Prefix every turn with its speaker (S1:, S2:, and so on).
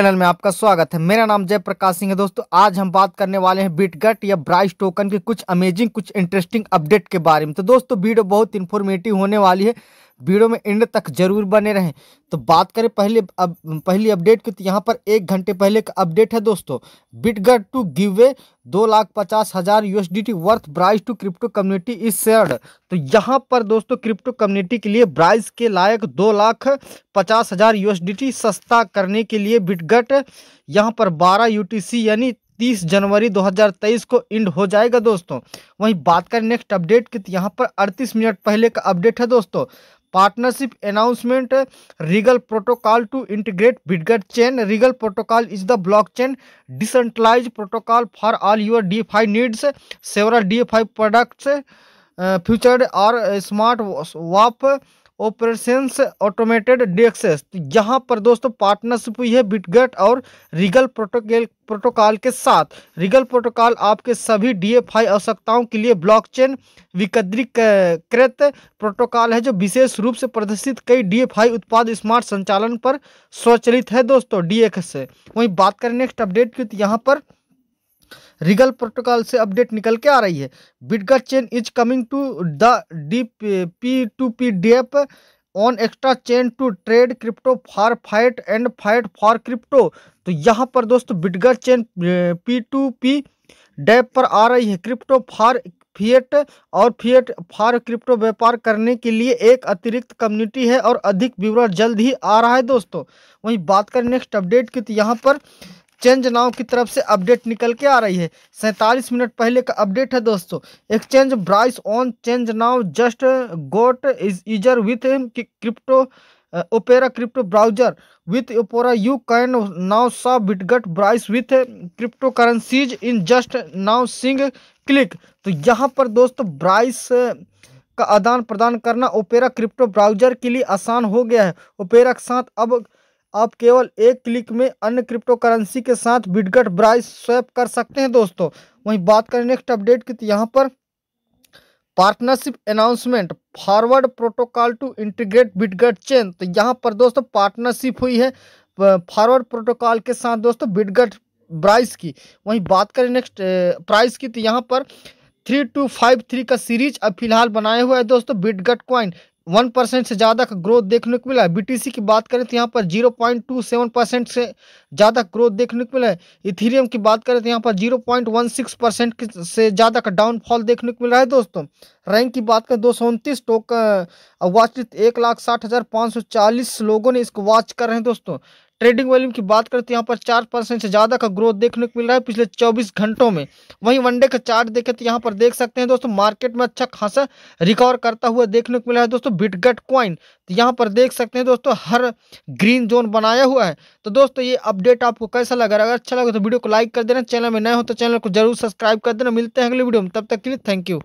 S1: channel में आपका स्वागत है मेरा नाम जयप्रकाश सिंह है दोस्तों आज हम बात करने वाले हैं बिटगट या ब्राइस टोकन के कुछ अमेजिंग कुछ इंटरेस्टिंग अपडेट के बारे में तो दोस्तों वीडियो बहुत इन्फॉर्मेटिव होने वाली है वीडियो में एंड तक जरूर बने रहें तो बात करें पहले अब पहली अपडेट की तो यहाँ पर एक घंटे पहले का अपडेट है दोस्तों बिटगट टू गिव वे दो लाख पचास हज़ार T worth prize to crypto community is shared तो यहाँ पर दोस्तों क्रिप्टो कम्युनिटी के लिए ब्राइज के लायक दो लाख पचास हज़ार टी सस्ता करने के लिए बिटगट यहाँ पर बारह सी यानी तीस जनवरी 2023 को इंड हो जाएगा दोस्तों वहीं बात करें नेक्स्ट अपडेट की तो यहाँ पर 38 मिनट पहले का अपडेट है दोस्तों partnership announcement Regal protocol to integrate Bitget chain Regal protocol is the blockchain decentralize protocol for all your DeFi needs several DeFi products future और smart swap operations automated desk तो यहाँ पर दोस्तों partnership हुई है बिटगट और Regal protocol protocol के साथ रिगल प्रोटोकॉल आपके सभी डीएफआई आवश्यकताओं के लिए ब्लॉकचेन विकद्रीकृत प्रोटोकॉल है जो विशेष रूप से प्रदर्शित कई डीएफआई उत्पाद स्मार्ट संचालन पर स्वचलित है दोस्तों से वहीं बात करें नेक्स्ट अपडेट की तो यहाँ पर रिगल प्रोटोकॉल से अपडेट निकल के आ रही है Bitget chain is coming to the D P two P dApp on extra chain to trade crypto for fiat and fiat for crypto तो यहाँ पर दोस्तों Bitget chain P two P dApp पर आ रही है क्रिप्टो फॉर फिएट और fiat for crypto व्यापार करने के लिए एक अतिरिक्त कम्युनिटी है और अधिक विवरण जल्द ही आ रहा है दोस्तों वहीं बात करें नेक्स्ट अपडेट की तो यहाँ पर एक्सचेंज नाव की तरफ से अपडेट निकल के आ रही है सैंतालीस मिनट पहले का अपडेट है दोस्तों exchange prize on change now just got is easier with crypto Opera crypto browser with Opera you can now so Bitget prize with cryptocurrencies in just now single click तो यहाँ पर दोस्तों Bryce का आदान प्रदान करना opera crypto browser के लिए आसान हो गया है ओपेरा के साथ अब आप केवल एक क्लिक में अन्य क्रिप्टो करेंसी के साथ बिटगट ब्राइस स्वैप कर सकते हैं दोस्तों वहीं बात करें नेक्स्ट अपडेट की तो यहाँ पर partnership announcement forward protocol to integrate Bitget chain तो यहाँ पर दोस्तों पार्टनरशिप हुई है फॉरवर्ड प्रोटोकॉल के साथ दोस्तों बिटगट ब्राइस की वहीं बात करें नेक्स्ट प्राइस की तो यहाँ पर थ्री टू फाइव थ्री का सीरीज अब फिलहाल बनाया हुआ है दोस्तों बिटगट क्वाइन वन परसेंट से ज़्यादा का ग्रोथ देखने को मिला है बीटीसी की बात करें तो यहाँ पर zero point two seven percent से ज़्यादा ग्रोथ देखने को मिला है इथेरियम की बात करें तो यहाँ पर zero point one six percent से ज़्यादा का डाउनफॉल देखने को मिल रहा है दोस्तों रैंक की बात करें दो सौ उनतीस टोक वाचलिस्ट एक लाख साठ हज़ार पाँच सौ चालीस लोगों ने इसको वॉच कर रहे हैं दोस्तों ट्रेडिंग वॉल्यूम की बात करें तो यहाँ पर चार परसेंट से ज़्यादा का ग्रोथ देखने को मिल रहा है पिछले चौबीस घंटों में वहीं वनडे का चार्ट देखें तो यहाँ पर देख सकते हैं दोस्तों मार्केट में अच्छा खासा रिकवर करता हुआ देखने को मिला है दोस्तों बिटगट क्वाइन तो यहाँ पर देख सकते हैं दोस्तों हर ग्रीन जोन बनाया हुआ है तो दोस्तों ये अपडेट आपको कैसा लगा अगर अच्छा लगा तो वीडियो को लाइक कर देना चैनल में नए हो तो चैनल को जरूर सब्सक्राइब कर देना मिलते हैं अगले वीडियो में तब तक के लिए थैंक यू